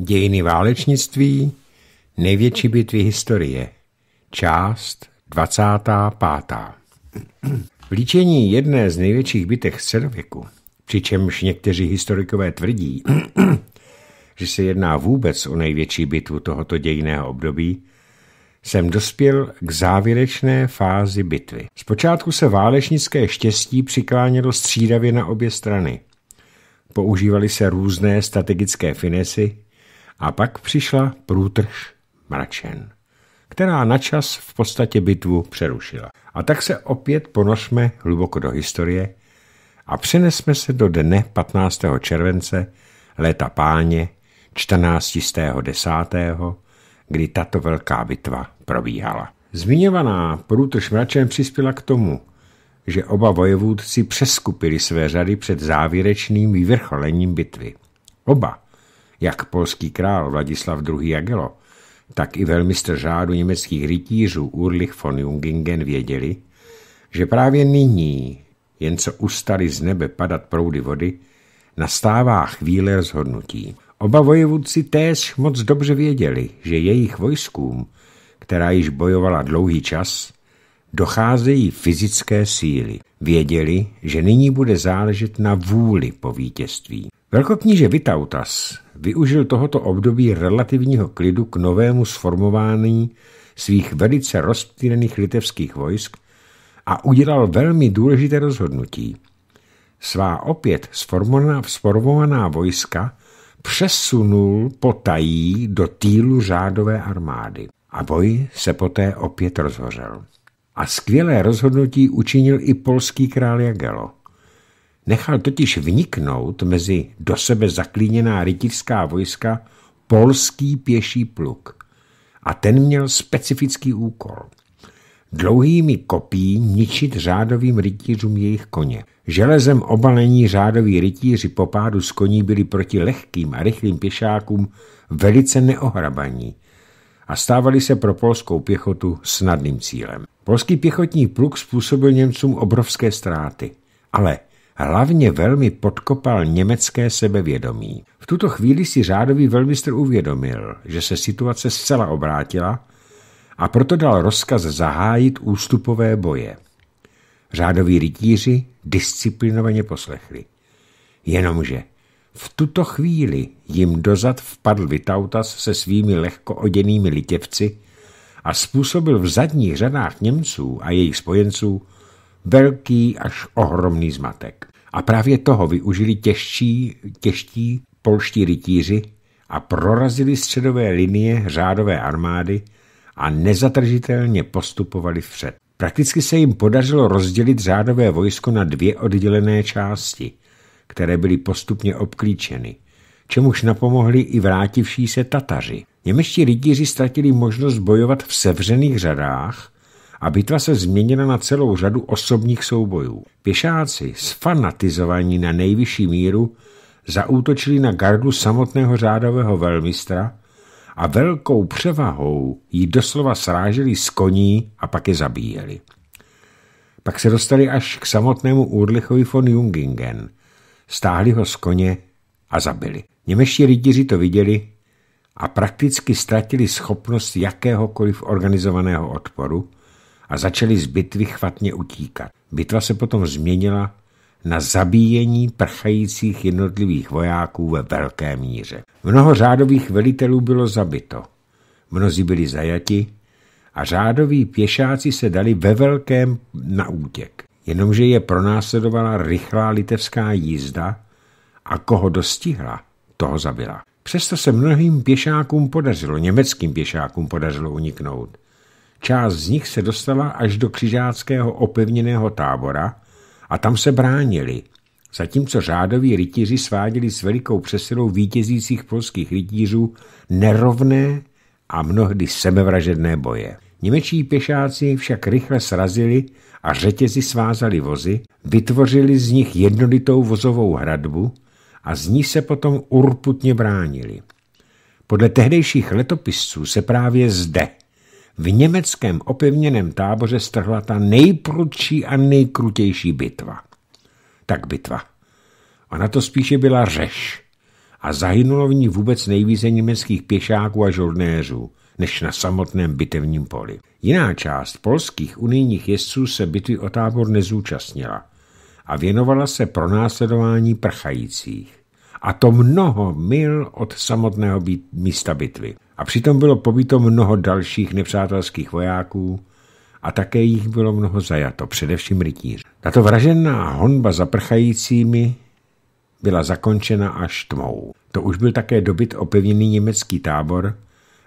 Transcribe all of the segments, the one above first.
Dějiny válečnictví, největší bitvy historie, část 25. V líčení jedné z největších bitev středověku, přičemž někteří historikové tvrdí, že se jedná vůbec o největší bitvu tohoto dějiného období, jsem dospěl k závěrečné fázi bitvy. Zpočátku se válečnické štěstí přiklánělo střídavě na obě strany. Používaly se různé strategické finesy, a pak přišla průtrž mračen, která načas v podstatě bitvu přerušila. A tak se opět ponosme hluboko do historie a přenesme se do dne 15. července léta páně 14.10., kdy tato velká bitva probíhala. Zmiňovaná průtrž mračen přispěla k tomu, že oba vojevůdci přeskupili své řady před závěrečným vyvrcholením bitvy. Oba jak polský král Vladislav II. Jagelo, tak i velmistr řádu německých rytířů Urlich von Jungingen věděli, že právě nyní, jen co ustali z nebe padat proudy vody, nastává chvíle rozhodnutí. Oba vojevůdci též moc dobře věděli, že jejich vojskům, která již bojovala dlouhý čas, docházejí fyzické síly. Věděli, že nyní bude záležet na vůli po vítězství. Velkokníže Vitautas využil tohoto období relativního klidu k novému sformování svých velice rozptýlených litevských vojsk a udělal velmi důležité rozhodnutí. Svá opět sformovaná, sformovaná vojska přesunul potají do týlu řádové armády a boj se poté opět rozhořel. A skvělé rozhodnutí učinil i polský král Jagelo. Nechal totiž vniknout mezi do sebe zaklíněná rytířská vojska polský pěší pluk. A ten měl specifický úkol. Dlouhými kopí ničit řádovým rytířům jejich koně. Železem obalení řádoví rytíři po pádu z koní byli proti lehkým a rychlým pěšákům velice neohrabaní a stávali se pro polskou pěchotu snadným cílem. Polský pěchotní pluk způsobil Němcům obrovské ztráty, ale hlavně velmi podkopal německé sebevědomí. V tuto chvíli si řádový velmistr uvědomil, že se situace zcela obrátila a proto dal rozkaz zahájit ústupové boje. Řádoví rytíři disciplinovaně poslechli. Jenomže v tuto chvíli jim dozad vpadl Vitautas se svými lehko oděnými litěvci a způsobil v zadních řadách Němců a jejich spojenců velký až ohromný zmatek. A právě toho využili těžší, těžší polští rytíři a prorazili středové linie řádové armády a nezatržitelně postupovali vpřed. Prakticky se jim podařilo rozdělit řádové vojsko na dvě oddělené části, které byly postupně obklíčeny, čemuž napomohli i vrátivší se Tataři. Němečtí rytíři ztratili možnost bojovat v sevřených řadách a bitva se změnila na celou řadu osobních soubojů. Pěšáci, sfanatizovaní na nejvyšší míru, zaútočili na gardu samotného řádového velmistra a velkou převahou ji doslova sráželi z koní a pak je zabíjeli. Pak se dostali až k samotnému Urlichovi von Jungingen, stáhli ho z koně a zabili. Němeští rytíři to viděli a prakticky ztratili schopnost jakéhokoliv organizovaného odporu, a začali z bitvy chvatně utíkat. Bitva se potom změnila na zabíjení prchajících jednotlivých vojáků ve velké míře. Mnoho řádových velitelů bylo zabito, mnozí byli zajati a řádoví pěšáci se dali ve velkém na útěk. Jenomže je pronásledovala rychlá litevská jízda a koho dostihla, toho zabila. Přesto se mnohým pěšákům podařilo, německým pěšákům podařilo uniknout. Část z nich se dostala až do křižáckého opevněného tábora a tam se bránili, zatímco řádoví rytíři sváděli s velikou přesilou vítězících polských rytířů nerovné a mnohdy sebevražedné boje. Němečtí pěšáci však rychle srazili a řetězy svázali vozy, vytvořili z nich jednolitou vozovou hradbu a z ní se potom urputně bránili. Podle tehdejších letopisců se právě zde v německém opevněném táboře strhla ta nejprudší a nejkrutější bitva. Tak bitva. Ona to spíše byla řeš a zahynulo v ní vůbec nejvíce německých pěšáků a žoldnéřů, než na samotném bitevním poli. Jiná část polských unijních jezdců se bitvy o tábor nezúčastnila a věnovala se pronásledování prchajících. A to mnoho mil od samotného místa bitvy a přitom bylo pobyto mnoho dalších nepřátelských vojáků a také jich bylo mnoho zajato, především rytíř. Tato vražená honba za prchajícími byla zakončena až tmou. To už byl také dobyt opevněný německý tábor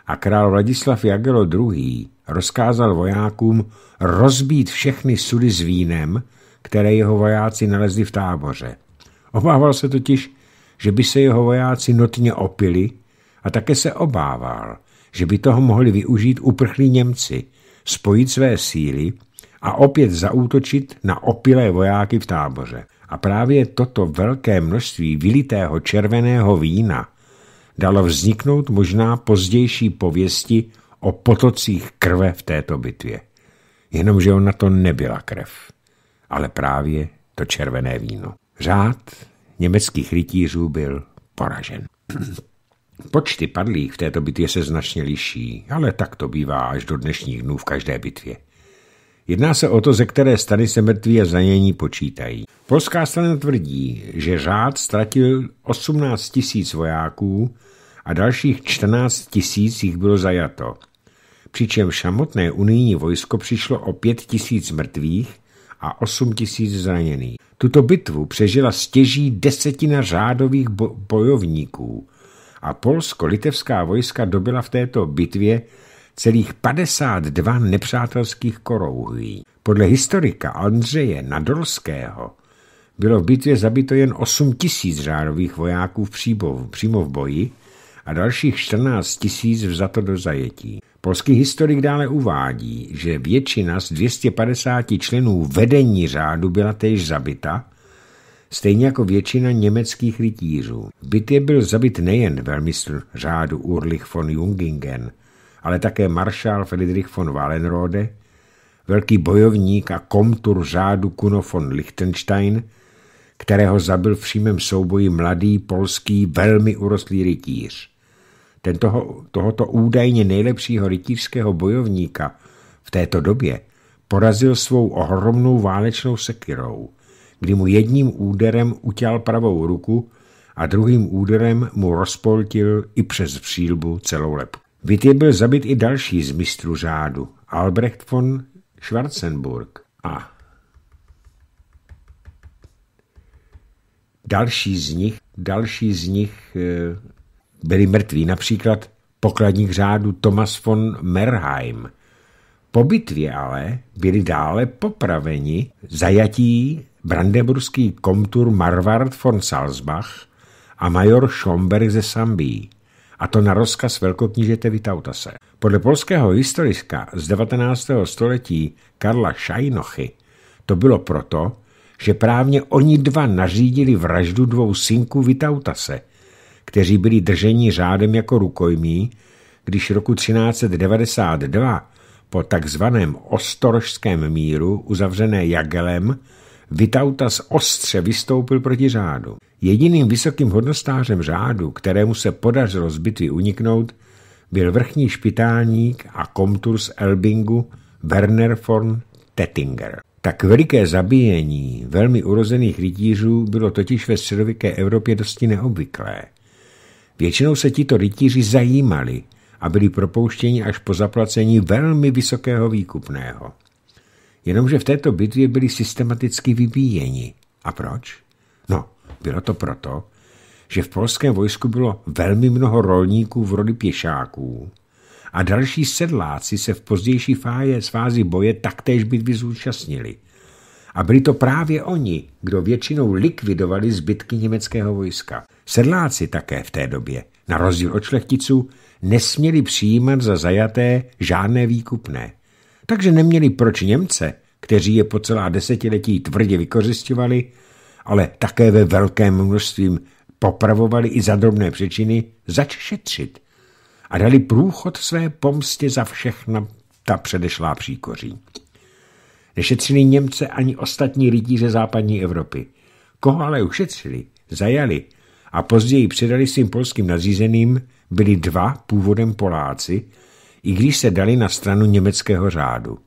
a král Vladislav Jagelo II. rozkázal vojákům rozbít všechny sudy s vínem, které jeho vojáci nalezli v táboře. Obával se totiž, že by se jeho vojáci notně opili a také se obával, že by toho mohli využít uprchlí Němci, spojit své síly a opět zaútočit na opilé vojáky v táboře. A právě toto velké množství vylitého červeného vína dalo vzniknout možná pozdější pověsti o potocích krve v této bitvě. Jenomže on na to nebyla krev, ale právě to červené víno. Řád německých rytířů byl poražen. Počty padlých v této bitvě se značně liší, ale tak to bývá až do dnešních dnů v každé bitvě. Jedná se o to, ze které stany se mrtví a zranění počítají. Polská strana tvrdí, že řád ztratil 18 tisíc vojáků a dalších 14 tisíc jich bylo zajato. Přičem samotné unijní vojsko přišlo o 5 tisíc mrtvých a 8 tisíc zraněných. Tuto bitvu přežila stěží desetina řádových bojovníků – a polsko-litevská vojska dobila v této bitvě celých 52 nepřátelských korouhů. Podle historika Andřeje Nadolského bylo v bitvě zabito jen 8 tisíc řádových vojáků v příbov, přímo v boji a dalších 14 tisíc vzato do zajetí. Polský historik dále uvádí, že většina z 250 členů vedení řádu byla též zabita stejně jako většina německých rytířů. V bitvě byl zabit nejen velmistr řádu Urlich von Jungingen, ale také maršál Friedrich von Wallenrode, velký bojovník a komtur řádu Kuno von Liechtenstein, kterého zabil v přímém souboji mladý polský velmi urostlý rytíř. Ten toho, tohoto údajně nejlepšího rytířského bojovníka v této době porazil svou ohromnou válečnou sekirou – kdy mu jedním úderem utěl pravou ruku a druhým úderem mu rozpoltil i přes přílbu celou lepu. Vitě byl zabit i další z mistrů řádu, Albrecht von Schwarzenburg a další z nich, další z nich eh, byli mrtví, například pokladník řádu Thomas von Merheim. Po bitvě ale byli dále popraveni zajatí brandeburský komtur Marvard von Salzbach a major Schomberg ze Sambii, a to na rozkaz velkoknížete Vitautase. Podle polského historika z 19. století Karla Šajnochy to bylo proto, že právě oni dva nařídili vraždu dvou synků Vitautase, kteří byli drženi řádem jako rukojmí, když roku 1392 po takzvaném Ostorožském míru uzavřené Jagelem Vitautas ostře vystoupil proti řádu. Jediným vysokým hodnostářem řádu, kterému se podařilo z bitvy uniknout, byl vrchní špitálník a komtur z Elbingu Werner von Tettinger. Tak veliké zabíjení velmi urozených rytířů bylo totiž ve středověké Evropě dosti neobvyklé. Většinou se tito rytíři zajímali a byli propouštěni až po zaplacení velmi vysokého výkupného jenomže v této bitvě byli systematicky vybíjeni. A proč? No, bylo to proto, že v polském vojsku bylo velmi mnoho rolníků v roli pěšáků a další sedláci se v pozdější fáje z fázi boje taktéž bitvy zúčastnili. A byli to právě oni, kdo většinou likvidovali zbytky německého vojska. Sedláci také v té době, na rozdíl od šlechticů, nesměli přijímat za zajaté žádné výkupné takže neměli proč Němce, kteří je po celá desetiletí tvrdě vykořišťovali, ale také ve velkém množství popravovali i za drobné přečiny, zač šetřit a dali průchod své pomstě za všechna ta předešlá příkoří. Nešetřili Němce ani ostatní lidi ze západní Evropy. Koho ale ušetřili, zajali a později předali svým polským nazízeným byli dva původem Poláci, i když se dali na stranu německého řádu.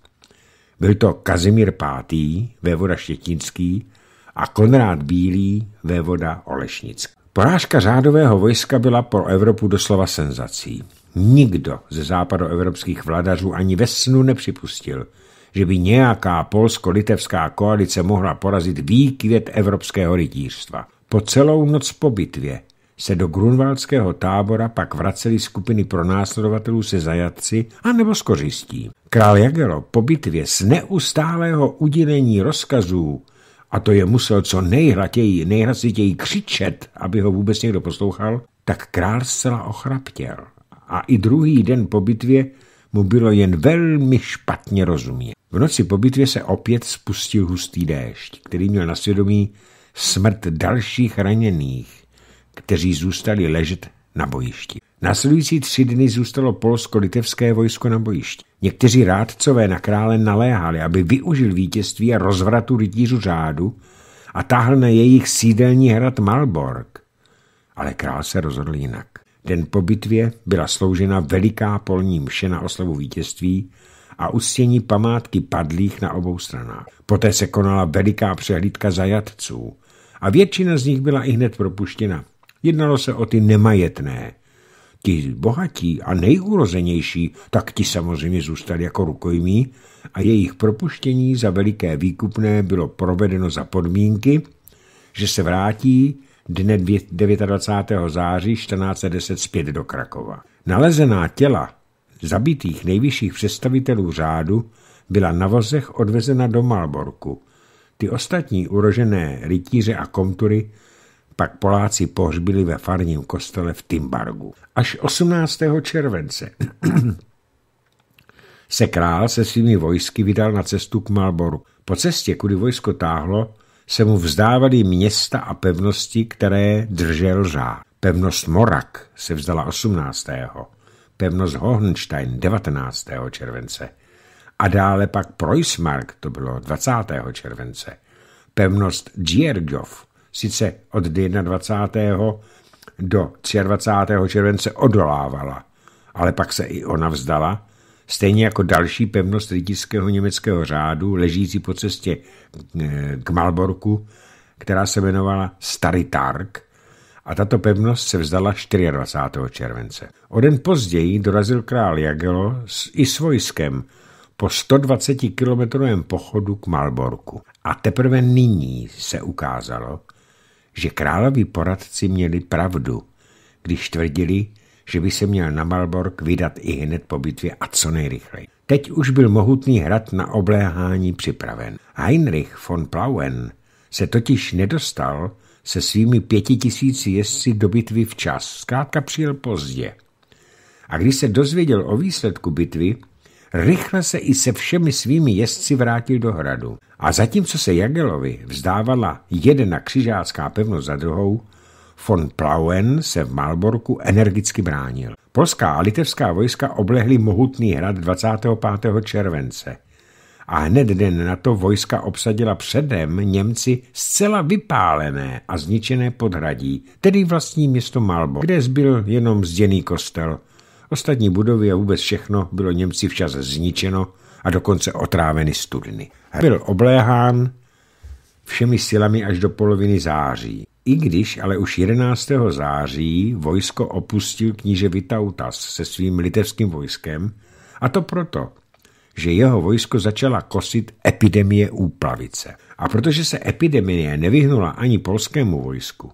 Byl to Kazimír V. vévoda Štětínský a Konrád Bílý vévoda Olešnický. Porážka řádového vojska byla pro Evropu doslova senzací. Nikdo ze západoevropských vladařů ani ve snu nepřipustil, že by nějaká polsko-litevská koalice mohla porazit výkvět evropského rytířstva. Po celou noc po bitvě se do grunwaldského tábora pak vracely skupiny pronásledovatelů se zajatci a nebo s kořistí. Král Jagelo po bitvě z neustálého udílení rozkazů a to je musel co nejhratěji, nejhlasitěji křičet, aby ho vůbec někdo poslouchal, tak král zcela ochraptěl. A i druhý den po bitvě mu bylo jen velmi špatně rozumět. V noci po bitvě se opět spustil hustý déšť, který měl na svědomí smrt dalších raněných kteří zůstali ležet na bojišti. Nasledující tři dny zůstalo polsko-litevské vojsko na bojišti. Někteří rádcové na krále naléhali, aby využil vítězství a rozvratu rytířů řádu a táhl na jejich sídelní hrad Malborg. Ale král se rozhodl jinak. Den po bitvě byla sloužena veliká polní mše na oslavu vítězství a ustění památky padlých na obou stranách. Poté se konala veliká přehlídka zajatců a většina z nich byla i hned propuštěna. Jednalo se o ty nemajetné. Ti bohatí a nejurozenější, tak ti samozřejmě zůstali jako rukojmí a jejich propuštění za veliké výkupné bylo provedeno za podmínky, že se vrátí dne 29. září 1410 zpět do Krakova. Nalezená těla zabitých nejvyšších představitelů řádu byla na vozech odvezena do Malborku. Ty ostatní urožené rytíře a komtury pak Poláci pohřbili ve farním kostele v Timbargu. Až 18. července se král se svými vojsky vydal na cestu k Malboru. Po cestě, kudy vojsko táhlo, se mu vzdávali města a pevnosti, které držel řá. Pevnost Morak se vzdala 18. Pevnost Hohenstein 19. července. A dále pak Preussmark, to bylo 20. července. Pevnost Djerdjov sice od 21. do 23. července odolávala, ale pak se i ona vzdala, stejně jako další pevnost rytířského německého řádu, ležící po cestě k Malborku, která se jmenovala Starý Tark, a tato pevnost se vzdala 24. července. O den později dorazil král Jagelo s, i s vojskem po 120 kilometrovém pochodu k Malborku. A teprve nyní se ukázalo, že královi poradci měli pravdu, když tvrdili, že by se měl na Malbork vydat i hned po bitvě a co nejrychleji. Teď už byl mohutný hrad na obléhání připraven. Heinrich von Plauen se totiž nedostal se svými pěti tisíci jezdci do bitvy včas, zkrátka přijel pozdě. A když se dozvěděl o výsledku bitvy, rychle se i se všemi svými jezdci vrátil do hradu. A zatímco se Jagelovi vzdávala jedna křižácká pevnost za druhou, von Plauen se v Malborku energicky bránil. Polská a litevská vojska oblehly mohutný hrad 25. července a hned den na to vojska obsadila předem Němci zcela vypálené a zničené podhradí, tedy vlastní město Malbo, kde zbyl jenom zděný kostel – Ostatní budovy a vůbec všechno bylo Němci včas zničeno a dokonce otráveny studny. Byl obléhán všemi silami až do poloviny září. I když ale už 11. září vojsko opustil kníže Vitautas se svým litevským vojskem, a to proto, že jeho vojsko začala kosit epidemie úplavice. A protože se epidemie nevyhnula ani polskému vojsku,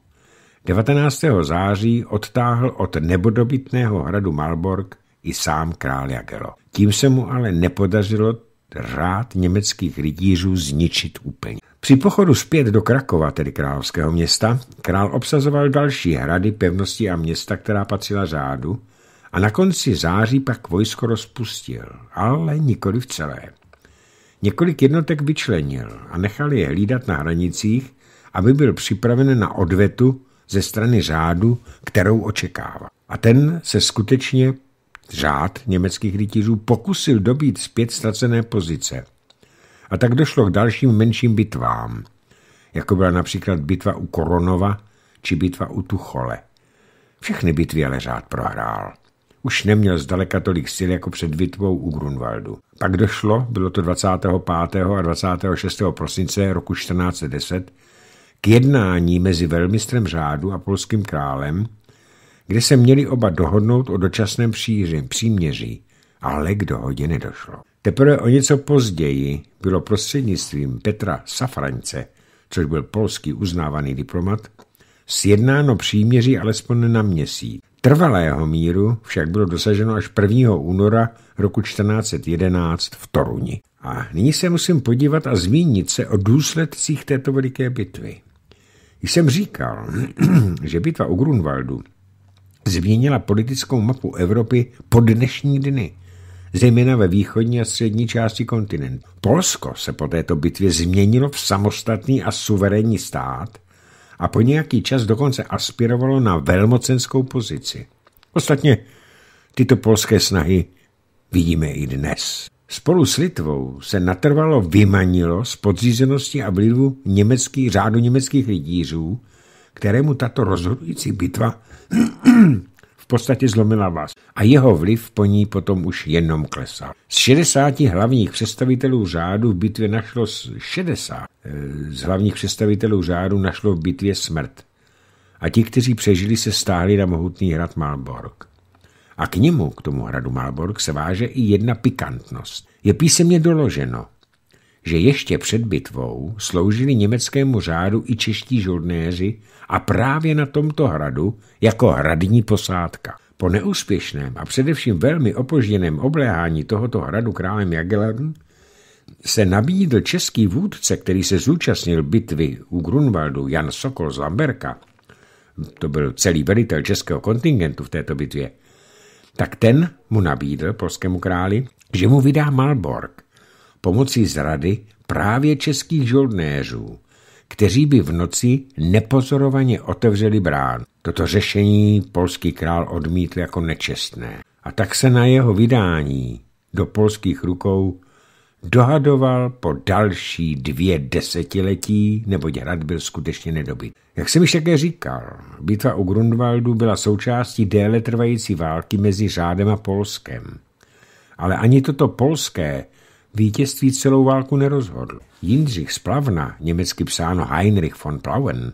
19. září odtáhl od nebodobitného hradu Malborg i sám král Jagelo. Tím se mu ale nepodařilo řád německých rytířů zničit úplně. Při pochodu zpět do Krakova, tedy královského města, král obsazoval další hrady, pevnosti a města, která patřila řádu, a na konci září pak vojsko rozpustil, ale nikoli v celé. Několik jednotek vyčlenil a nechal je hlídat na hranicích, aby byl připraven na odvetu, ze strany řádu, kterou očekává. A ten se skutečně řád německých rytířů pokusil dobít zpět ztracené pozice. A tak došlo k dalším menším bitvám, jako byla například bitva u Koronova či bitva u Tuchole. Všechny bitvy ale řád prohrál. Už neměl zdaleka tolik sil jako před bitvou u Grunwaldu. Pak došlo, bylo to 25. a 26. prosince roku 1410, k jednání mezi velmistrem řádu a polským králem, kde se měli oba dohodnout o dočasném příři, příměří, ale k dohodě nedošlo. Teprve o něco později bylo prostřednictvím Petra Safrance, což byl polský uznávaný diplomat, sjednáno příměří alespoň na měsíc. Trvalého míru však bylo dosaženo až 1. února roku 1411 v Toruni. A nyní se musím podívat a zmínit se o důsledcích této veliké bitvy jsem říkal, že bitva u Grunwaldu změnila politickou mapu Evropy po dnešní dny, zejména ve východní a střední části kontinentu. Polsko se po této bitvě změnilo v samostatný a suverénní stát a po nějaký čas dokonce aspirovalo na velmocenskou pozici. Ostatně tyto polské snahy vidíme i dnes. Spolu s Litvou se natrvalo vymanilo z podřízenosti a vlivu německých, řádu německých lidířů, kterému tato rozhodující bitva v podstatě zlomila vás. A jeho vliv po ní potom už jenom klesal. Z 60 hlavních představitelů řádu v bitvě našlo 60. Eh, z hlavních představitelů řádu našlo v bitvě smrt. A ti, kteří přežili, se stáhli na mohutný hrad Malborg. A k němu, k tomu hradu Malborg, se váže i jedna pikantnost. Je písemně doloženo, že ještě před bitvou sloužili německému řádu i čeští žurnéři a právě na tomto hradu jako hradní posádka. Po neúspěšném a především velmi opožděném obléhání tohoto hradu králem Jagellern se nabídl český vůdce, který se zúčastnil bitvy u Grunwaldu, Jan Sokol z Lamberka, to byl celý velitel českého kontingentu v této bitvě, tak ten mu nabídl polskému králi, že mu vydá Malborg pomocí zrady právě českých žoldnéřů, kteří by v noci nepozorovaně otevřeli brán. Toto řešení polský král odmítl jako nečestné. A tak se na jeho vydání do polských rukou dohadoval po další dvě desetiletí, neboť hrad byl skutečně nedobyt. Jak jsem již také říkal, bitva u Grundwaldu byla součástí déle trvající války mezi řádem a Polskem. Ale ani toto polské vítězství celou válku nerozhodl. Jindřich z Plavna, německy psáno Heinrich von Plauen,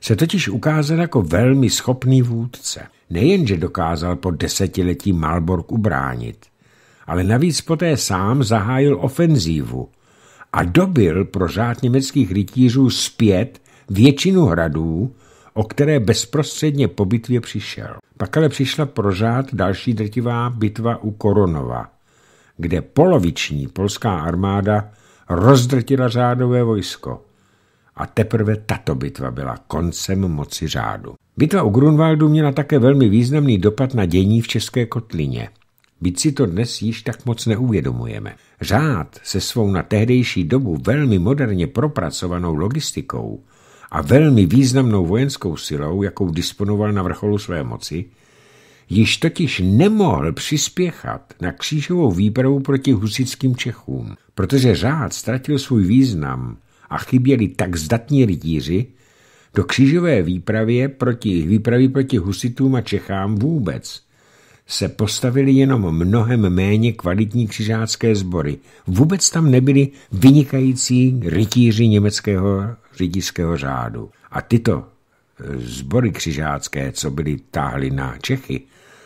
se totiž ukázal jako velmi schopný vůdce. Nejenže dokázal po desetiletí Malborg ubránit, ale navíc poté sám zahájil ofenzívu a dobil pro řád německých rytířů zpět většinu hradů, o které bezprostředně po bitvě přišel. Pak ale přišla pro řád další drtivá bitva u Koronova, kde poloviční polská armáda rozdrtila řádové vojsko. A teprve tato bitva byla koncem moci řádu. Bitva u Grunwaldu měla také velmi významný dopad na dění v České kotlině byť si to dnes již tak moc neuvědomujeme. Řád se svou na tehdejší dobu velmi moderně propracovanou logistikou a velmi významnou vojenskou silou, jakou disponoval na vrcholu své moci, již totiž nemohl přispěchat na křížovou výpravu proti husickým Čechům, protože řád ztratil svůj význam a chyběli tak zdatní rytíři, do křížové výpravě proti, výpravy proti husitům a Čechám vůbec – se postavili jenom mnohem méně kvalitní křižácké sbory. Vůbec tam nebyli vynikající rytíři německého řidičského řádu. A tyto e, sbory křižácké, co byly táhly na Čechy,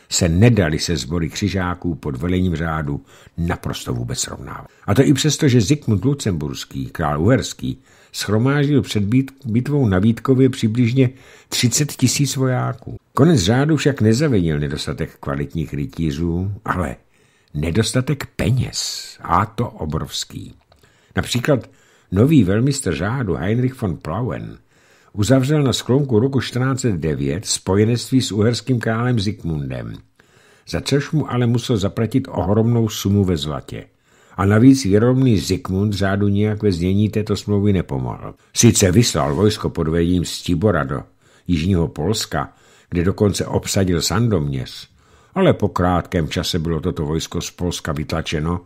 se nedali se sbory křižáků pod velením řádu naprosto vůbec srovnávat. A to i přesto, že Zikmund Lucemburský, král uherský, schromáždil před bitvou na Vítkově přibližně 30 tisíc vojáků. Konec řádu však nezavinil nedostatek kvalitních rytířů, ale nedostatek peněz, a to obrovský. Například nový velmistr řádu Heinrich von Plauen uzavřel na sklonku roku 1409 spojenectví s uherským králem Zikmundem, za což mu ale musel zaplatit ohromnou sumu ve zlatě. A navíc věrovný Zikmund řádu nijak ve znění této smlouvy nepomohl. Sice vyslal vojsko pod vedením Stibora do jižního Polska, kdy dokonce obsadil Sandoměř. Ale po krátkém čase bylo toto vojsko z Polska vytlačeno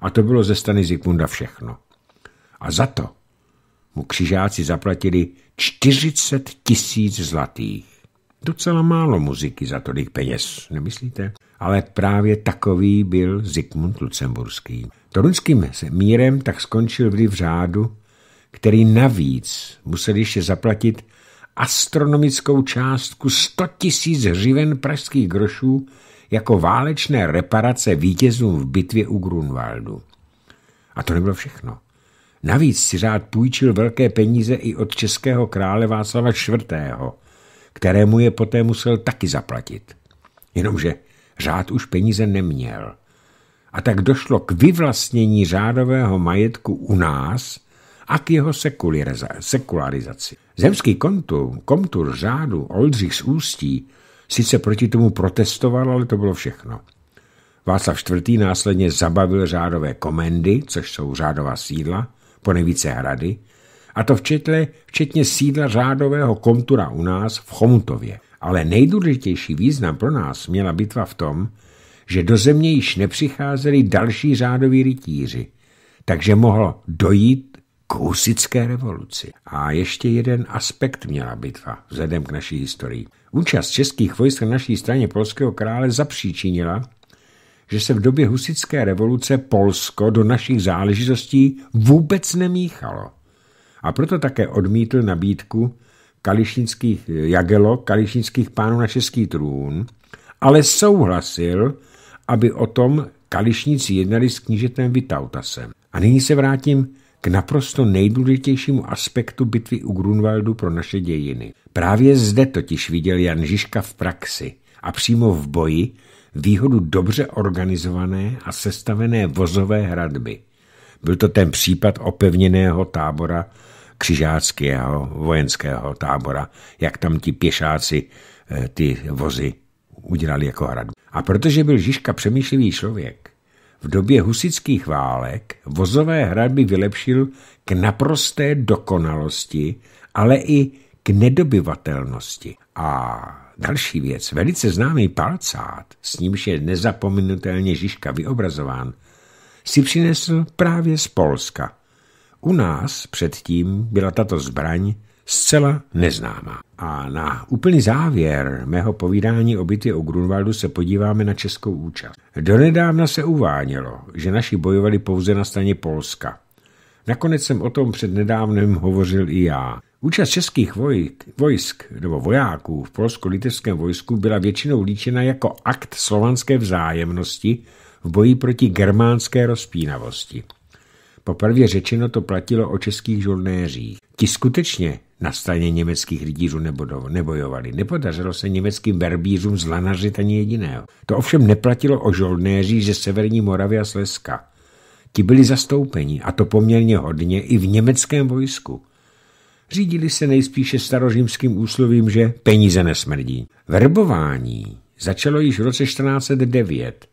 a to bylo ze strany Zikmunda všechno. A za to mu křižáci zaplatili 40 tisíc zlatých. Docela málo muziky za tolik peněz, nemyslíte? Ale právě takový byl Zikmund Lucemburský. Torunským mírem tak skončil vliv řádu, který navíc musel ještě zaplatit astronomickou částku 100 tisíc hřiven pražských grošů jako válečné reparace vítězům v bitvě u Grunwaldu. A to nebylo všechno. Navíc si řád půjčil velké peníze i od českého krále Václava IV., kterému je poté musel taky zaplatit. Jenomže řád už peníze neměl. A tak došlo k vyvlastnění řádového majetku u nás a k jeho sekularizaci. Zemský kontur, kontur řádu Oldřich z Ústí sice proti tomu protestoval, ale to bylo všechno. Václav IV. následně zabavil řádové komendy, což jsou řádová sídla, po nejvíce hrady, a to včetně, včetně sídla řádového kontura u nás v Chomutově. Ale nejdůležitější význam pro nás měla bitva v tom, že do země již nepřicházeli další řádoví rytíři, takže mohlo dojít k husické revoluci. A ještě jeden aspekt měla bitva vzhledem k naší historii. Účast českých vojsk na naší straně polského krále zapříčinila, že se v době husické revoluce Polsko do našich záležitostí vůbec nemíchalo. A proto také odmítl nabídku kališnických, Jagelo, kališnických pánů na český trůn, ale souhlasil, aby o tom kališníci jednali s knížetem Vitautasem. A nyní se vrátím k naprosto nejdůležitějšímu aspektu bitvy u Grunwaldu pro naše dějiny. Právě zde totiž viděl Jan Žižka v praxi a přímo v boji výhodu dobře organizované a sestavené vozové hradby. Byl to ten případ opevněného tábora, křižáckého vojenského tábora, jak tam ti pěšáci eh, ty vozy udělali jako hradbu. A protože byl Žižka přemýšlivý člověk, v době husických válek vozové hradby vylepšil k naprosté dokonalosti, ale i k nedobyvatelnosti. A další věc, velice známý palcát, s nímž je nezapomenutelně Žižka vyobrazován, si přinesl právě z Polska. U nás předtím byla tato zbraň zcela neznámá. A na úplný závěr mého povídání o bitvě o Grunwaldu se podíváme na českou účast. Donedávna se uvánělo, že naši bojovali pouze na straně Polska. Nakonec jsem o tom před nedávným hovořil i já. Účast českých vojk, vojsk nebo vojáků v polsko-litevském vojsku byla většinou líčena jako akt slovanské vzájemnosti v boji proti germánské rozpínavosti. Poprvé řečeno to platilo o českých žurnéřích. Ti skutečně na straně německých rytířů nebojovali. Nepodařilo se německým verbířům zlanařit ani jediného. To ovšem neplatilo o žoldnéří ze severní Moravy a Slezska. Ti byli zastoupeni, a to poměrně hodně, i v německém vojsku. Řídili se nejspíše starořímským úslovím, že peníze nesmrdí. Verbování začalo již v roce 1409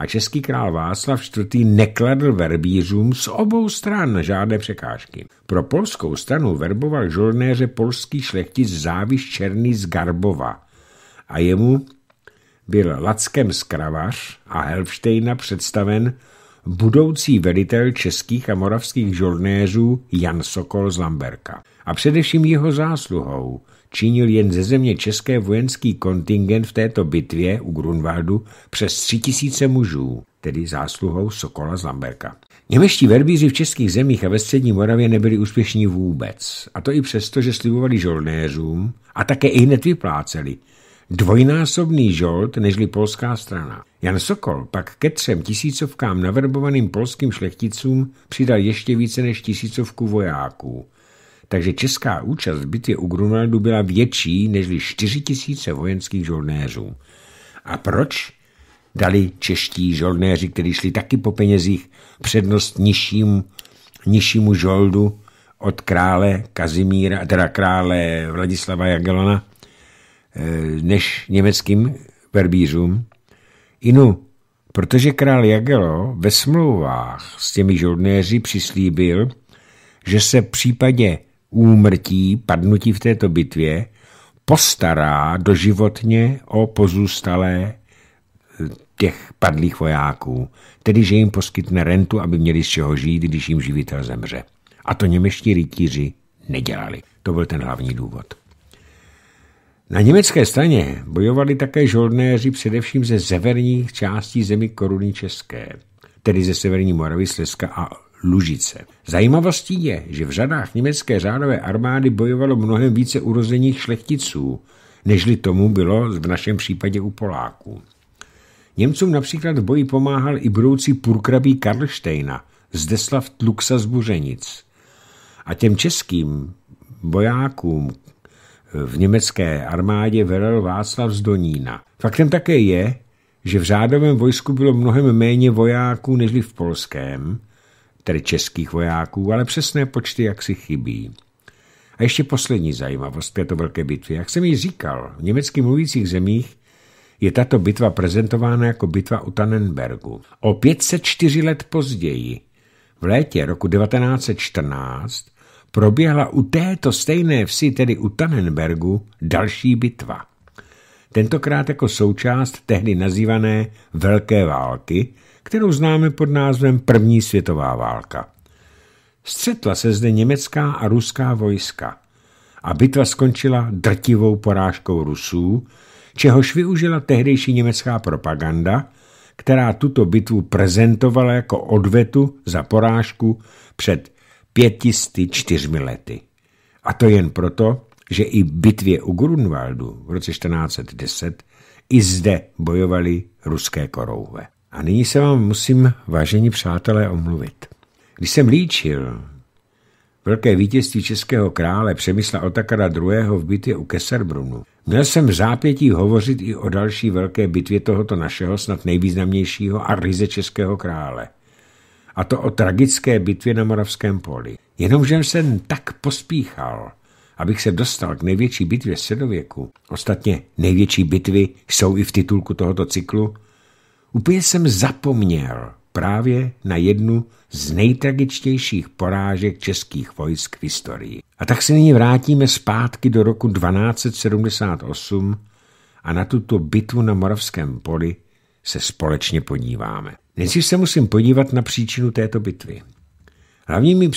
a český král Václav IV. nekladl verbířům z obou stran žádné překážky. Pro polskou stranu verboval žolnéře polský šlechtic Záviš Černý z Garbova a jemu byl Lackem Skravař a Helvštejna představen budoucí velitel českých a moravských žolnéřů Jan Sokol z Lamberka. A především jeho zásluhou – činil jen ze země české vojenský kontingent v této bitvě u Grunwaldu přes tři tisíce mužů, tedy zásluhou Sokola z Lamberka. Němečtí verbíři v českých zemích a ve střední Moravě nebyli úspěšní vůbec, a to i přesto, že slibovali žolnéřům a také i hned vypláceli. Dvojnásobný žolt nežli polská strana. Jan Sokol pak ke třem tisícovkám navrbovaným polským šlechticům přidal ještě více než tisícovku vojáků – takže česká účast v bitvě u Grunwaldu byla větší než 4 tisíce vojenských žolnéřů. A proč dali čeští žolnéři, kteří šli taky po penězích, přednost nižším, nižšímu žoldu od krále Kazimíra, teda krále Vladislava Jagelona, eh, než německým verbířům? Inu, protože král Jagelo ve smlouvách s těmi žolnéři přislíbil, že se v případě úmrtí, padnutí v této bitvě, postará doživotně o pozůstalé eh, těch padlých vojáků, tedy že jim poskytne rentu, aby měli z čeho žít, když jim živitel zemře. A to němečtí rytíři nedělali. To byl ten hlavní důvod. Na německé straně bojovali také žoldnéři především ze severních částí zemi Koruny České, tedy ze severní Moravy, Slezska a Lužice. Zajímavostí je, že v řadách německé řádové armády bojovalo mnohem více urozených šlechticů, nežli tomu bylo v našem případě u Poláků. Němcům například v boji pomáhal i budoucí purkrabí Karlštejna, Zdeslav Tluxa z Buřenic. A těm českým bojákům v německé armádě velel Václav z Donína. Faktem také je, že v řádovém vojsku bylo mnohem méně vojáků nežli v polském, tedy českých vojáků, ale přesné počty jak si chybí. A ještě poslední zajímavost této velké bitvy. Jak jsem ji říkal, v německy mluvících zemích je tato bitva prezentována jako bitva u Tannenbergu. O 504 let později, v létě roku 1914, proběhla u této stejné vsi, tedy u Tannenbergu, další bitva. Tentokrát jako součást tehdy nazývané Velké války, kterou známe pod názvem První světová válka. Střetla se zde německá a ruská vojska a bitva skončila drtivou porážkou Rusů, čehož využila tehdejší německá propaganda, která tuto bitvu prezentovala jako odvetu za porážku před 504 lety. A to jen proto, že i bitvě u Grunwaldu v roce 1410 i zde bojovali ruské korouve. A nyní se vám musím, vážení přátelé, omluvit. Když jsem líčil velké vítězství českého krále Přemysla Otakara II. v bitvě u Keserbrunu, měl jsem v zápětí hovořit i o další velké bitvě tohoto našeho, snad nejvýznamnějšího a ryze českého krále. A to o tragické bitvě na Moravském poli. Jenomže jsem tak pospíchal, abych se dostal k největší bitvě středověku, ostatně největší bitvy jsou i v titulku tohoto cyklu, Úplně jsem zapomněl právě na jednu z nejtragičtějších porážek českých vojsk v historii. A tak se nyní vrátíme zpátky do roku 1278 a na tuto bitvu na Moravském poli se společně podíváme. Nejdřív se musím podívat na příčinu této bitvy. Hlavními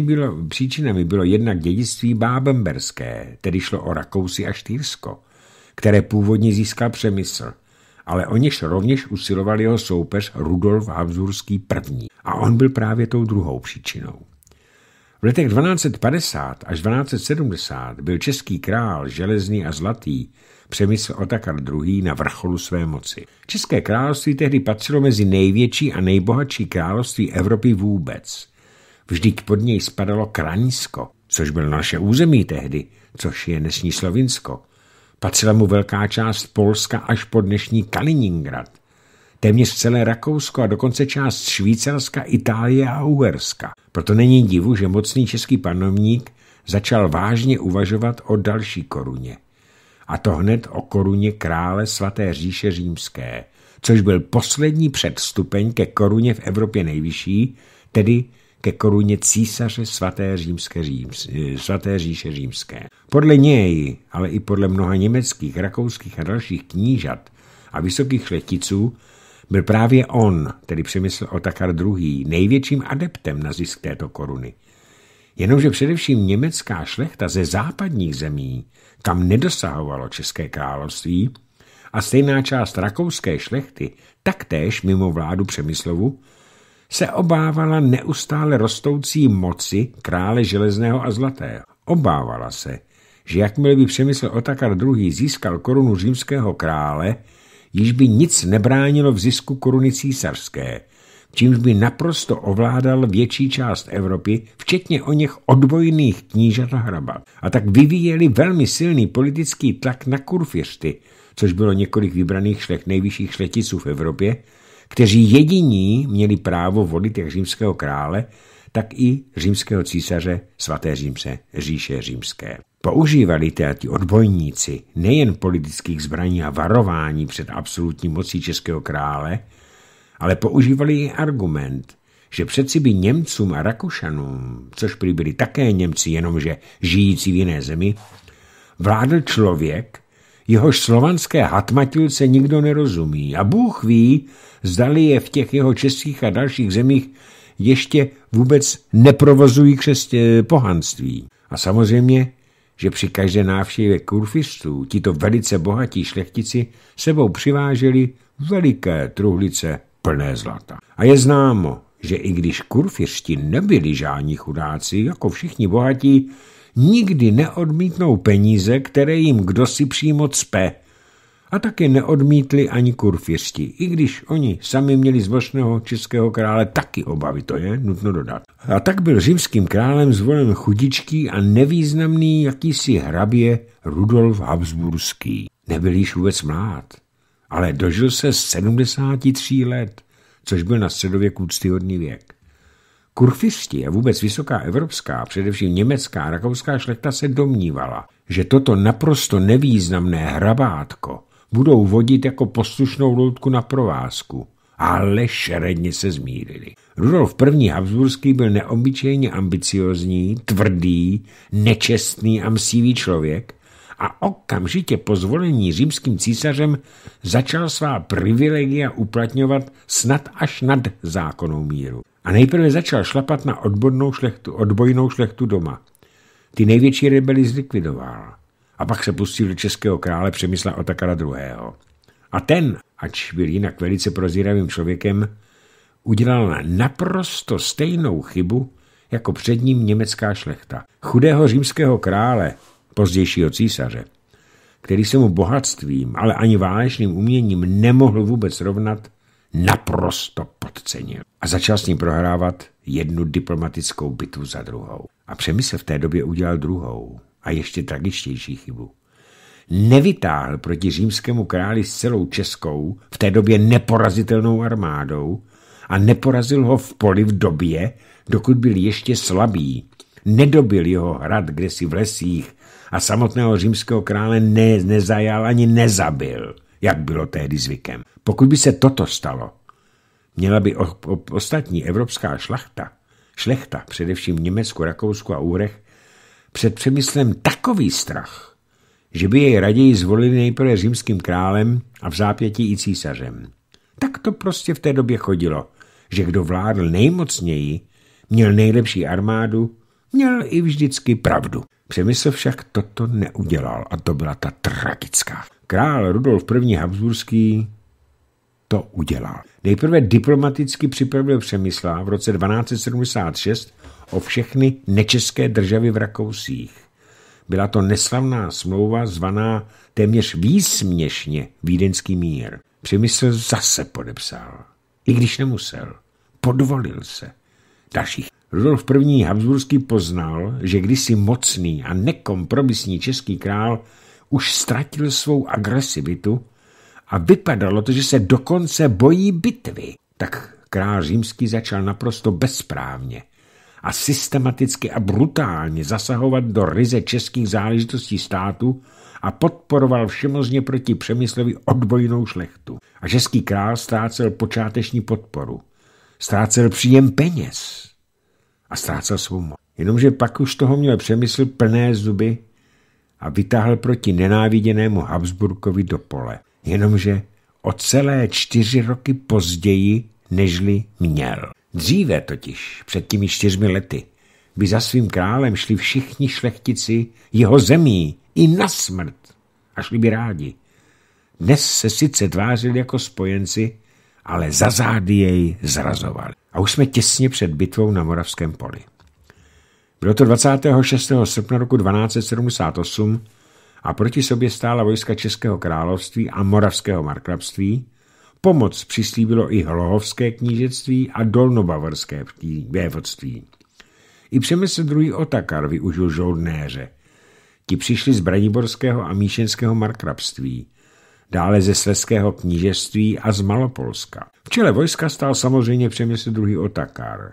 bylo, příčinami bylo jednak dědictví bábemberské, tedy šlo o Rakousy a Štýrsko, které původně získal přemysl – ale o něž rovněž usiloval jeho soupeř Rudolf Habsburský I. A on byl právě tou druhou příčinou. V letech 1250 až 1270 byl český král železný a zlatý Přemysl Otakar II. na vrcholu své moci. České království tehdy patřilo mezi největší a nejbohatší království Evropy vůbec. Vždyť pod něj spadalo Kraňsko, což bylo naše území tehdy, což je dnešní Slovinsko, Patřila mu velká část Polska až po dnešní Kaliningrad, téměř celé Rakousko a dokonce část Švýcarska, Itálie a Uherska. Proto není divu, že mocný český panovník začal vážně uvažovat o další koruně. A to hned o koruně krále svaté říše římské, což byl poslední předstupeň ke koruně v Evropě nejvyšší, tedy ke koruně císaře svaté, římské eh, svaté říše římské. Podle něj, ale i podle mnoha německých, rakouských a dalších knížat a vysokých šlechticů, byl právě on, tedy Přemysl Otakar II., největším adeptem na zisk této koruny. Jenomže především německá šlechta ze západních zemí, kam nedosahovalo České království, a stejná část rakouské šlechty taktéž mimo vládu Přemyslovu se obávala neustále rostoucí moci krále železného a zlatého. Obávala se, že jakmile by Přemysl Otakar II. získal korunu římského krále, již by nic nebránilo v zisku koruny císařské, čímž by naprosto ovládal větší část Evropy, včetně o něch odbojných knížat a hrabat. A tak vyvíjeli velmi silný politický tlak na kurfiřty, což bylo několik vybraných šlech nejvyšších šlechticů v Evropě, kteří jediní měli právo volit jak římského krále, tak i římského císaře svaté Římce, říše římské. Používali ti odbojníci nejen politických zbraní a varování před absolutní mocí českého krále, ale používali i argument, že přeci by Němcům a Rakušanům, což prý byli také Němci, jenomže žijící v jiné zemi, vládl člověk, jehož slovanské hatmatilce nikdo nerozumí. A Bůh ví, zdali je v těch jeho českých a dalších zemích ještě vůbec neprovozují křestě, eh, pohanství. A samozřejmě, že při každé návštěvě kurfistů tito velice bohatí šlechtici sebou přiváželi veliké truhlice plné zlata. A je známo, že i když kurfiřti nebyli žádní chudáci, jako všichni bohatí, nikdy neodmítnou peníze, které jim kdo si přímo cpe. A taky neodmítli ani kurfiřti, i když oni sami měli zbožného českého krále taky obavy, to je nutno dodat. A tak byl římským králem zvolen chudičký a nevýznamný jakýsi hrabě Rudolf Habsburský. Nebyl již vůbec mlád, ale dožil se 73 let, což byl na středověku úctyhodný věk. Kurfisti a vůbec vysoká evropská, především německá a rakouská šlechta se domnívala, že toto naprosto nevýznamné hrabátko budou vodit jako poslušnou loutku na provázku. Ale šeredně se zmírili. Rudolf I. Habsburský byl neobyčejně ambiciozní, tvrdý, nečestný a msivý člověk a okamžitě po zvolení římským císařem začal svá privilegia uplatňovat snad až nad zákonou míru. A nejprve začal šlapat na odbornou šlechtu, odbojnou šlechtu doma. Ty největší rebely zlikvidoval. A pak se pustil do českého krále Přemysla Otakara II. A ten, ač byl jinak velice prozíravým člověkem, udělal naprosto stejnou chybu jako před ním německá šlechta. Chudého římského krále, pozdějšího císaře, který se mu bohatstvím, ale ani válečným uměním nemohl vůbec rovnat, naprosto podcenil a začal s ním prohrávat jednu diplomatickou bitvu za druhou. A Přemysl v té době udělal druhou a ještě tragičtější chybu. Nevytáhl proti římskému králi s celou českou, v té době neporazitelnou armádou a neporazil ho v poli v době, dokud byl ještě slabý. Nedobil jeho hrad kde si v lesích a samotného římského krále ne, nezajal ani nezabil – jak bylo tehdy zvykem. Pokud by se toto stalo, měla by o, o, ostatní evropská šlachta, šlechta, především Německu, Rakousku a Úrech, před přemyslem takový strach, že by jej raději zvolili nejprve římským králem a v zápětí i císařem. Tak to prostě v té době chodilo, že kdo vládl nejmocněji, měl nejlepší armádu, měl i vždycky pravdu. Přemysl však toto neudělal a to byla ta tragická. Král Rudolf I. Habsburský to udělal. Nejprve diplomaticky připravil Přemysla v roce 1276 o všechny nečeské državy v Rakousích. Byla to neslavná smlouva zvaná téměř výsměšně Vídeňský mír. Přemysl zase podepsal, i když nemusel. Podvolil se. Dalších Rudolf I. Habsburský poznal, že kdysi mocný a nekompromisní český král už ztratil svou agresivitu a vypadalo to, že se dokonce bojí bitvy. Tak král římský začal naprosto bezprávně a systematicky a brutálně zasahovat do ryze českých záležitostí státu a podporoval všemozně proti Přemyslovi odbojnou šlechtu. A český král ztrácel počáteční podporu. Ztrácel příjem peněz a ztrácel svou moc. Jenomže pak už toho měl přemysl plné zuby a vytáhl proti nenáviděnému Habsburkovi do pole. Jenomže o celé čtyři roky později, nežli měl. Dříve totiž, před těmi čtyřmi lety, by za svým králem šli všichni šlechtici jeho zemí i na smrt a šli by rádi. Dnes se sice tvářili jako spojenci, ale za zády jej zrazovali a už jsme těsně před bitvou na Moravském poli. Bylo to 26. srpna roku 1278 a proti sobě stála vojska Českého království a Moravského markrabství, Pomoc přislíbilo i Hlohovské knížectví a Dolnobavorské vévodství. I Přemysl druhý Otakar využil žoldnéře. Ti přišli z Braniborského a Míšenského markrabství – dále ze Sleského knížectví a z Malopolska. V čele vojska stál samozřejmě Přemysl druhý Otakar.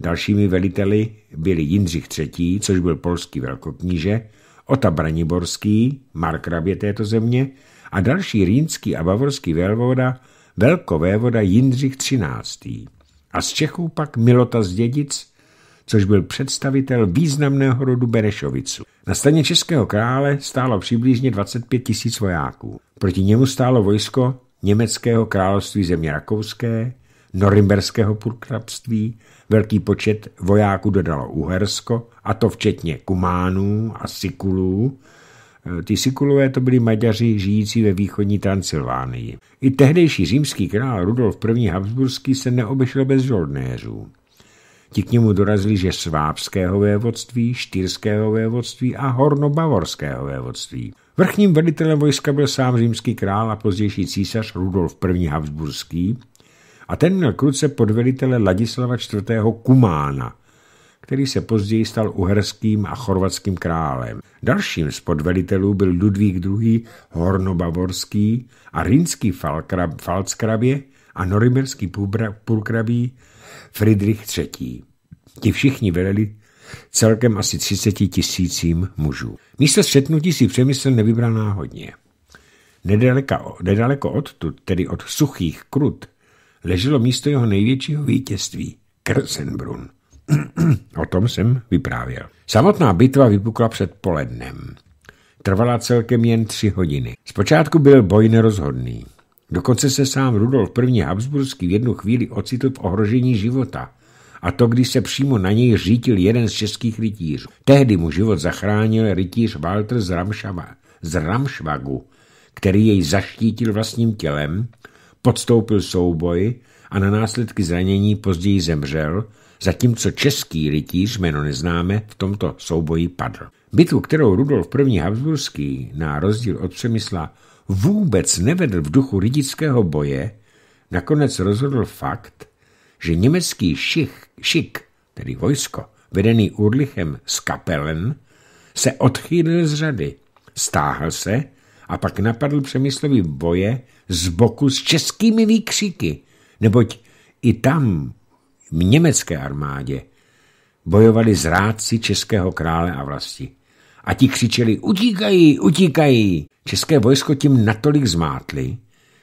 Dalšími veliteli byli Jindřich III., což byl polský velkokníže, Ota Braniborský, markrabě této země, a další rýnský a bavorský velvoda, velkovévoda Jindřich XIII. A z Čechů pak Milota z Dědic, což byl představitel významného rodu Berešovicu. Na straně českého krále stálo přibližně 25 tisíc vojáků. Proti němu stálo vojsko německého království země rakouské, norimberského purkrabství, velký počet vojáků dodalo Uhersko, a to včetně Kumánů a Sikulů. E, ty Sikulové to byli Maďaři žijící ve východní Transylvánii. I tehdejší římský král Rudolf I. Habsburský se neobešel bez žoldnéřů. Ti k němu dorazili, že svábského vévodství, štyrského vévodství a hornobavorského vévodství. Vrchním velitelem vojska byl sám římský král a pozdější císař Rudolf I. Habsburský a ten měl kruce pod velitele Ladislava IV. Kumána, který se později stal uherským a chorvatským králem. Dalším z podvelitelů byl Ludvík II. Hornobavorský a rýnský falckrabě a norimerský pulkrabí Friedrich III. Ti všichni veleli celkem asi 30 tisícím mužů. Místo střetnutí si Přemysl nevybral náhodně. Nedaleko, nedaleko odtud, tedy od suchých krut, leželo místo jeho největšího vítězství, Kersenbrun. o tom jsem vyprávěl. Samotná bitva vypukla před polednem. Trvala celkem jen tři hodiny. Zpočátku byl boj nerozhodný. Dokonce se sám Rudolf I. Habsburský v jednu chvíli ocitl v ohrožení života. A to, když se přímo na něj řítil jeden z českých rytířů. Tehdy mu život zachránil rytíř Walter z, Ramšava, z Ramšvagu, který jej zaštítil vlastním tělem, podstoupil souboj a na následky zranění později zemřel, zatímco český rytíř, jméno neznáme, v tomto souboji padl. Bitvu, kterou Rudolf I. Habsburský, na rozdíl od Přemysla vůbec nevedl v duchu lidického boje, nakonec rozhodl fakt, že německý šich, šik, tedy vojsko, vedený Urlichem z Kapelen, se odchýlil z řady, stáhl se a pak napadl přemyslový boje z boku s českými výkřiky, neboť i tam, v německé armádě, bojovali zrádci českého krále a vlasti. A ti křičeli, utíkají, utíkají, České vojsko tím natolik zmátli,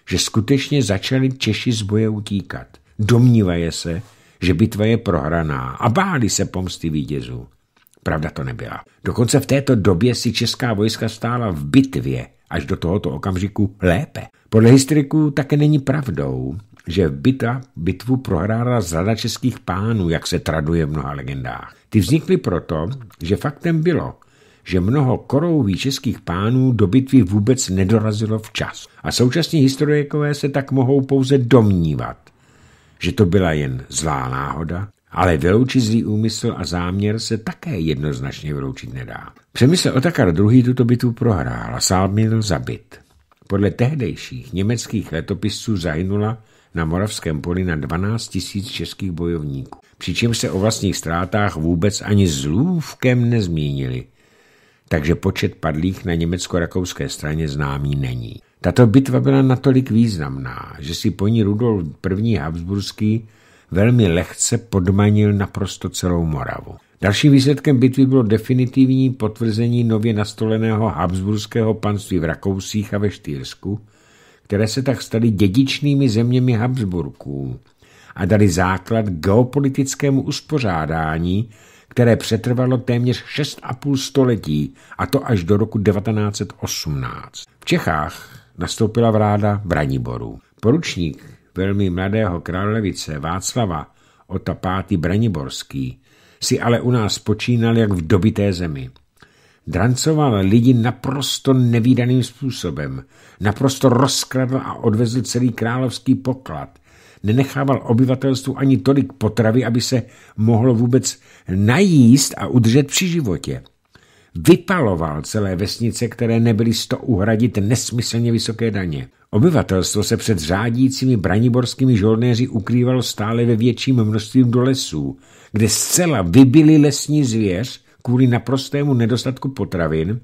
že skutečně začali Češi z boje utíkat. Domnívaje se, že bitva je prohraná a báli se pomsty vítězů. Pravda to nebyla. Dokonce v této době si česká vojska stála v bitvě až do tohoto okamžiku lépe. Podle historiků také není pravdou, že bita bitvu prohrála zrada českých pánů, jak se traduje v mnoha legendách. Ty vznikly proto, že faktem bylo, že mnoho korouví českých pánů do bitvy vůbec nedorazilo včas a současní historikové se tak mohou pouze domnívat, že to byla jen zlá náhoda, ale vyloučit zlý úmysl a záměr se také jednoznačně vyloučit nedá. Přemysl Otakar II. tuto bitvu prohrál a sám měl zabit. Podle tehdejších německých letopisců zahynula na Moravském poli na 12 tisíc českých bojovníků, přičemž se o vlastních ztrátách vůbec ani zlůvkem nezmínili takže počet padlých na německo-rakouské straně známý není. Tato bitva byla natolik významná, že si po ní Rudolf I. Habsburský velmi lehce podmanil naprosto celou Moravu. Dalším výsledkem bitvy bylo definitivní potvrzení nově nastoleného Habsburského panství v Rakousích a ve Štýrsku, které se tak staly dědičnými zeměmi Habsburků a dali základ geopolitickému uspořádání, které přetrvalo téměř 6,5 století, a to až do roku 1918. V Čechách nastoupila vláda Braniborů. Poručník velmi mladého králevice Václava Ota V. Braniborský si ale u nás počínal jak v dobité zemi. Drancoval lidi naprosto nevýdaným způsobem, naprosto rozkradl a odvezl celý královský poklad – nenechával obyvatelstvu ani tolik potravy, aby se mohlo vůbec najíst a udržet při životě. Vypaloval celé vesnice, které nebyly sto uhradit nesmyslně vysoké daně. Obyvatelstvo se před řádícími braniborskými žolnéři ukrývalo stále ve větším množství do lesů, kde zcela vybili lesní zvěř kvůli naprostému nedostatku potravin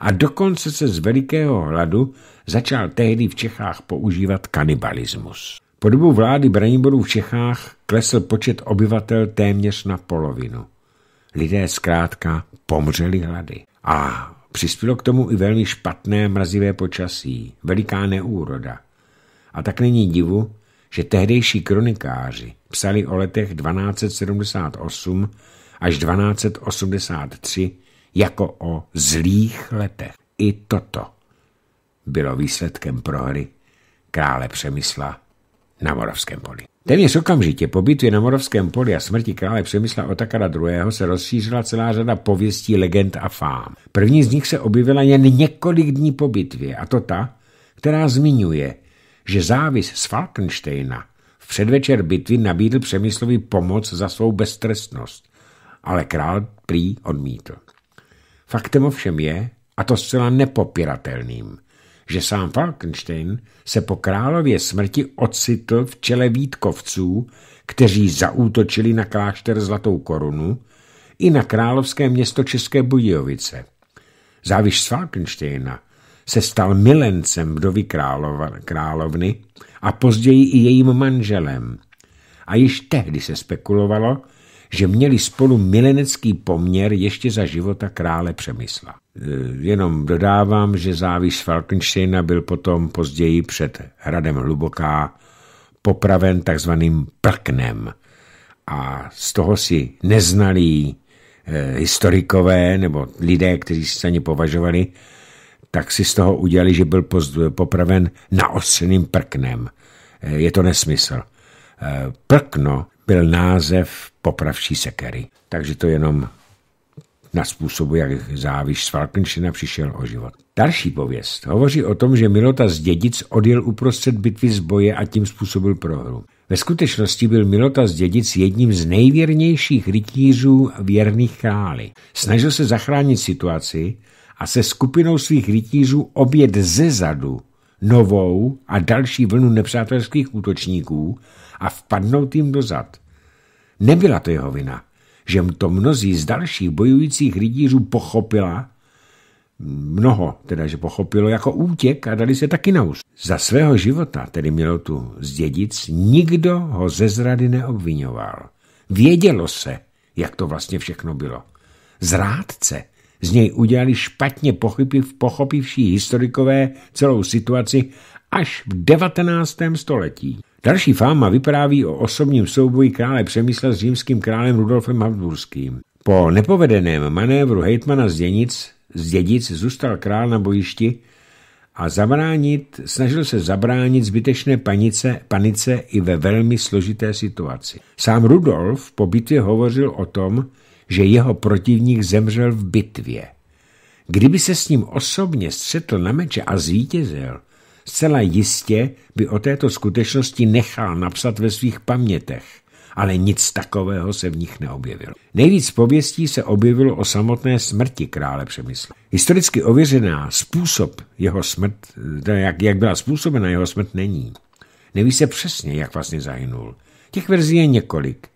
a dokonce se z velikého hladu začal tehdy v Čechách používat kanibalismus. Po dobu vlády Braniborů v Čechách klesl počet obyvatel téměř na polovinu. Lidé zkrátka pomřeli hlady. A přispělo k tomu i velmi špatné mrazivé počasí, veliká neúroda. A tak není divu, že tehdejší kronikáři psali o letech 1278 až 1283 jako o zlých letech. I toto bylo výsledkem prohry krále Přemysla na Moravském poli. Téměř okamžitě po bitvě na Moravském poli a smrti krále Přemysla Otakara II. se rozšířila celá řada pověstí, legend a fám. První z nich se objevila jen několik dní po bitvě, a to ta, která zmiňuje, že závis z Falkensteina v předvečer bitvy nabídl Přemyslovi pomoc za svou beztrestnost, ale král prý odmítl. Faktem ovšem je, a to zcela nepopiratelným, že sám Falkenstein se po králově smrti ocitl v čele Vítkovců, kteří zaútočili na klášter Zlatou korunu i na královské město České Budějovice. Záviš z Falkensteina se stal milencem vdovy králova, královny a později i jejím manželem. A již tehdy se spekulovalo, že měli spolu milenecký poměr ještě za života krále Přemysla. Eh, jenom dodávám, že závis Falkensteina byl potom později před hradem Hluboká popraven takzvaným prknem. A z toho si neznalí eh, historikové nebo lidé, kteří se za ně považovali, tak si z toho udělali, že byl popraven naostřeným prknem. Eh, je to nesmysl. Prkno byl název popravčí sekery. Takže to jenom na způsobu, jak záviš z Falkenšina přišel o život. Další pověst hovoří o tom, že Milota z Dědic odjel uprostřed bitvy z boje a tím způsobil prohru. Ve skutečnosti byl Milota z Dědic jedním z nejvěrnějších rytířů věrných králi. Snažil se zachránit situaci a se skupinou svých rytířů obět ze zadu novou a další vlnu nepřátelských útočníků a vpadnout jim do zad. Nebyla to jeho vina, že to mnozí z dalších bojujících lidířů pochopila, mnoho teda, že pochopilo jako útěk a dali se taky na úst. Za svého života, tedy mělo tu zdědic, nikdo ho ze zrady neobvinoval. Vědělo se, jak to vlastně všechno bylo. Zrádce, z něj udělali špatně pochypiv, pochopivší historikové celou situaci až v 19. století. Další fáma vypráví o osobním souboji krále Přemysla s římským králem Rudolfem Habsburským. Po nepovedeném manévru hejtmana z dědic, z Dědic zůstal král na bojišti a zabránit, snažil se zabránit zbytečné panice, panice i ve velmi složité situaci. Sám Rudolf po bitvě hovořil o tom, že jeho protivník zemřel v bitvě. Kdyby se s ním osobně střetl na meče a zvítězil, Zcela jistě by o této skutečnosti nechal napsat ve svých pamětech, ale nic takového se v nich neobjevilo. Nejvíc pověstí se objevilo o samotné smrti krále Přemysla. Historicky ověřená způsob jeho smrt, jak, jak byla způsobena jeho smrt, není. Neví se přesně, jak vlastně zahynul. Těch verzí je několik.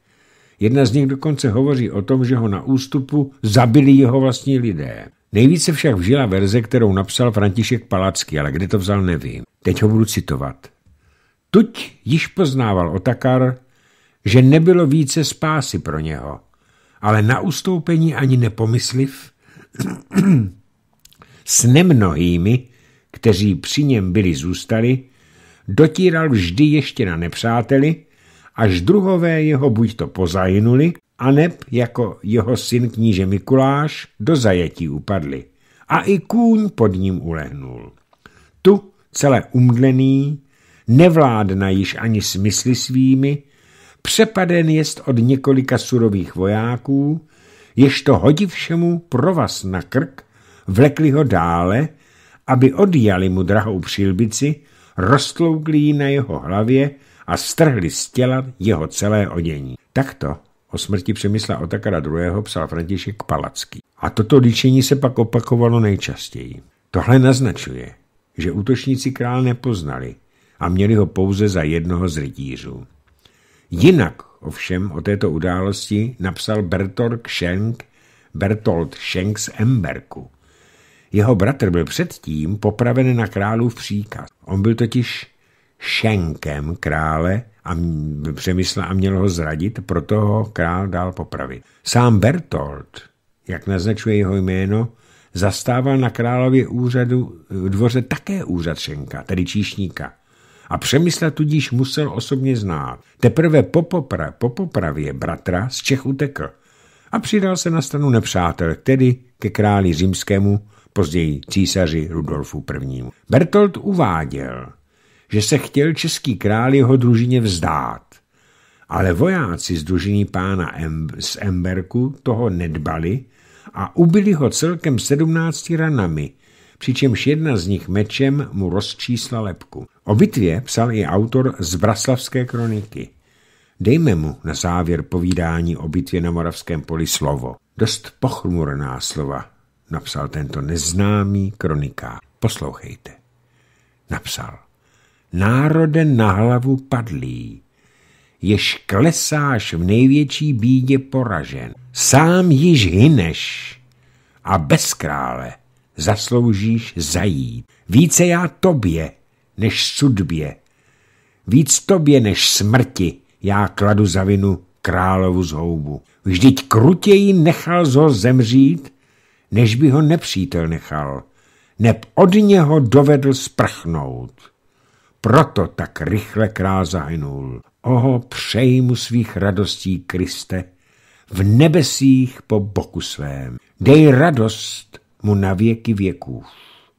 Jedna z nich dokonce hovoří o tom, že ho na ústupu zabili jeho vlastní lidé. Nejvíce však vžila verze, kterou napsal František Palacký, ale kde to vzal, nevím. Teď ho budu citovat. Tuť již poznával Otakar, že nebylo více spásy pro něho, ale na ustoupení ani nepomysliv s nemnohými, kteří při něm byli zůstali, dotíral vždy ještě na nepřáteli, až druhové jeho buď to pozajinuli, Aneb jako jeho syn kníže Mikuláš do zajetí upadli a i kůň pod ním ulehnul. Tu celé umdlený, nevládna již ani smysly svými, přepaden jest od několika surových vojáků, jež to hodivšemu provaz na krk, vlekli ho dále, aby odjali mu drahou přilbici, roztloukli ji na jeho hlavě a strhli z těla jeho celé odění. Takto O smrti Přemysla Otakara II. psal František Palacký. A toto líčení se pak opakovalo nejčastěji. Tohle naznačuje, že útočníci král nepoznali a měli ho pouze za jednoho z rytířů. Jinak ovšem o této události napsal Bertolt Schenk, Bertolt Schenk z Emberku. Jeho bratr byl předtím popraven na králův příkaz. On byl totiž Schenkem krále a přemysla a měl ho zradit, proto ho král dal popravit. Sám Bertolt, jak naznačuje jeho jméno, zastával na králově úřadu eh, dvoře také úřadšenka, tedy číšníka. A Přemysla tudíž musel osobně znát. Teprve po, popra, po popravě bratra z Čech utekl a přidal se na stranu nepřátel, tedy ke králi římskému, později císaři Rudolfu I. Bertolt uváděl, že se chtěl český král jeho družině vzdát. Ale vojáci z družiny pána em, z Emberku toho nedbali a ubili ho celkem sedmnácti ranami, přičemž jedna z nich mečem mu rozčísla lepku. O bitvě psal i autor z Braslavské kroniky. Dejme mu na závěr povídání o bitvě na Moravském poli slovo. Dost pochmurná slova, napsal tento neznámý kronikář. Poslouchejte. Napsal národe na hlavu padlý, jež klesáš v největší bídě poražen. Sám již hyneš a bez krále zasloužíš zajít. Více já tobě než sudbě, víc tobě než smrti já kladu za vinu královu zhoubu. Vždyť krutěji nechal zho zemřít, než by ho nepřítel nechal, neb od něho dovedl sprchnout proto tak rychle král zahynul. Oho, přeji mu svých radostí, Kriste, v nebesích po boku svém. Dej radost mu na věky věků.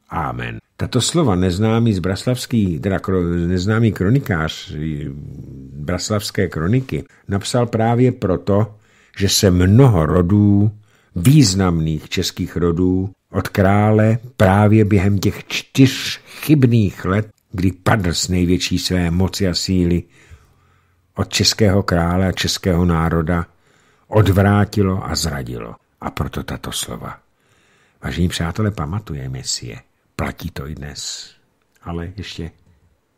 Amen. Tato slova neznámý z braslavský, teda neznámý kronikář braslavské kroniky napsal právě proto, že se mnoho rodů, významných českých rodů, od krále právě během těch čtyř chybných let kdy padl s největší své moci a síly, od českého krále a českého národa odvrátilo a zradilo. A proto tato slova. Vážení přátelé, pamatujeme si je. Platí to i dnes. Ale ještě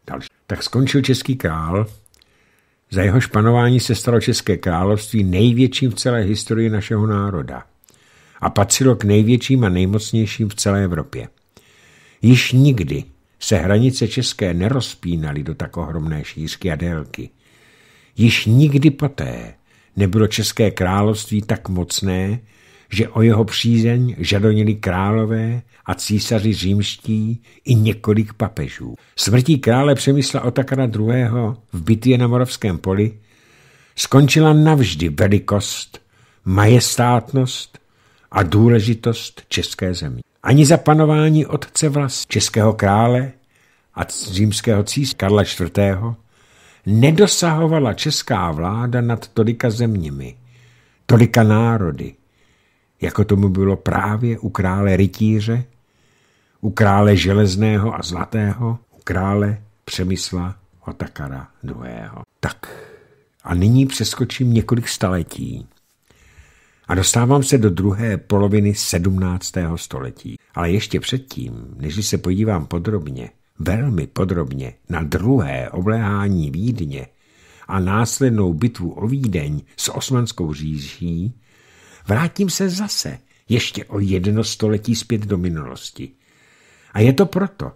další. Tak skončil český král. Za jeho španování se stalo České království největším v celé historii našeho národa a patřilo k největším a nejmocnějším v celé Evropě. Již nikdy se hranice české nerozpínaly do tak ohromné šířky a délky. Již nikdy poté nebylo české království tak mocné, že o jeho přízeň žadonili králové a císaři římští i několik papežů. Smrtí krále Přemysla Otakara II. v bitvě na Moravském poli skončila navždy velikost, majestátnost a důležitost české země ani za panování otce vlast českého krále a římského císaře Karla IV. nedosahovala česká vláda nad tolika zeměmi, tolika národy, jako tomu bylo právě u krále rytíře, u krále železného a zlatého, u krále Přemysla Otakara II. Tak a nyní přeskočím několik staletí a dostávám se do druhé poloviny 17. století. Ale ještě předtím, než se podívám podrobně, velmi podrobně na druhé obléhání Vídně a následnou bitvu o Vídeň s osmanskou říží, vrátím se zase ještě o jedno století zpět do minulosti. A je to proto,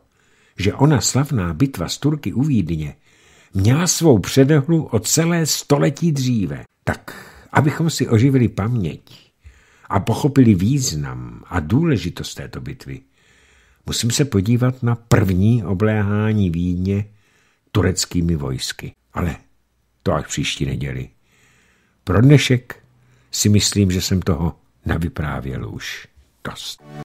že ona slavná bitva s Turky u Vídně měla svou předehlu o celé století dříve. Tak abychom si oživili paměť a pochopili význam a důležitost této bitvy, musím se podívat na první obléhání Vídně tureckými vojsky. Ale to až příští neděli. Pro dnešek si myslím, že jsem toho navyprávěl už dost.